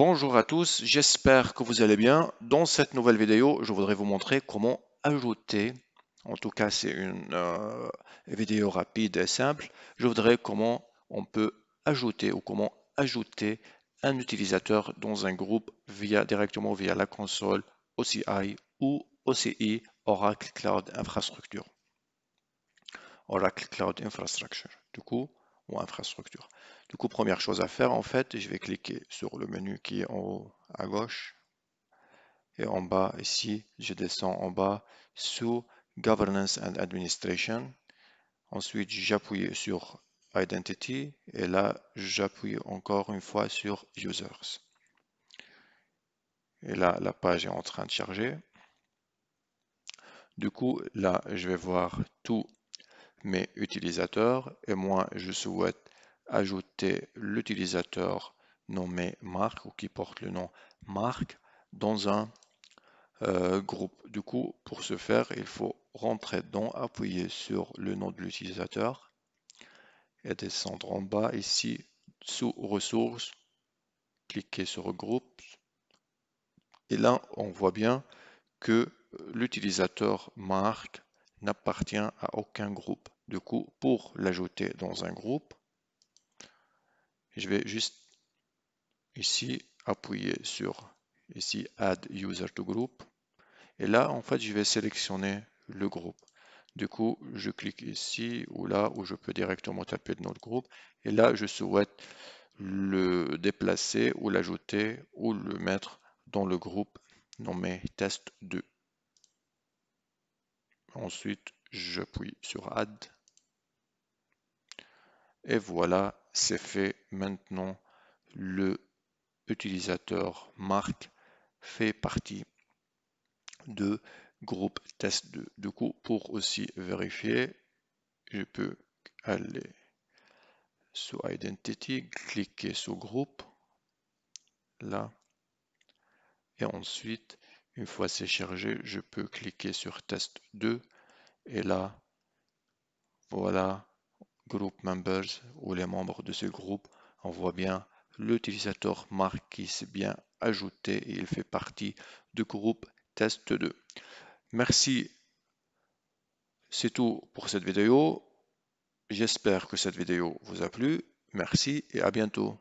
Bonjour à tous, j'espère que vous allez bien. Dans cette nouvelle vidéo, je voudrais vous montrer comment ajouter, en tout cas c'est une euh, vidéo rapide et simple, je voudrais comment on peut ajouter ou comment ajouter un utilisateur dans un groupe via directement via la console OCI ou OCI Oracle Cloud Infrastructure. Oracle Cloud Infrastructure. Du coup, infrastructure. Du coup, première chose à faire, en fait, je vais cliquer sur le menu qui est en haut à gauche. Et en bas, ici, je descends en bas sous Governance and Administration. Ensuite, j'appuie sur Identity. Et là, j'appuie encore une fois sur Users. Et là, la page est en train de charger. Du coup, là, je vais voir tout mes utilisateurs et moi je souhaite ajouter l'utilisateur nommé Marc ou qui porte le nom Marc dans un euh, groupe. Du coup, pour ce faire, il faut rentrer dans appuyer sur le nom de l'utilisateur et descendre en bas ici sous ressources, cliquer sur groupe et là on voit bien que l'utilisateur Marc n'appartient à aucun groupe. Du coup, pour l'ajouter dans un groupe, je vais juste ici appuyer sur ici Add User to Group. Et là, en fait, je vais sélectionner le groupe. Du coup, je clique ici ou là où je peux directement taper de notre groupe. Et là, je souhaite le déplacer ou l'ajouter ou le mettre dans le groupe nommé test 2. Ensuite, j'appuie sur Add. Et voilà, c'est fait. Maintenant, le utilisateur Marc fait partie de groupe test 2. Du coup, pour aussi vérifier, je peux aller sur Identity, cliquer sur groupe, là, et ensuite, une fois c'est chargé, je peux cliquer sur test 2, et là, voilà, group members ou les membres de ce groupe, on voit bien l'utilisateur Marquis bien ajouté et il fait partie du groupe test 2. Merci. C'est tout pour cette vidéo. J'espère que cette vidéo vous a plu. Merci et à bientôt.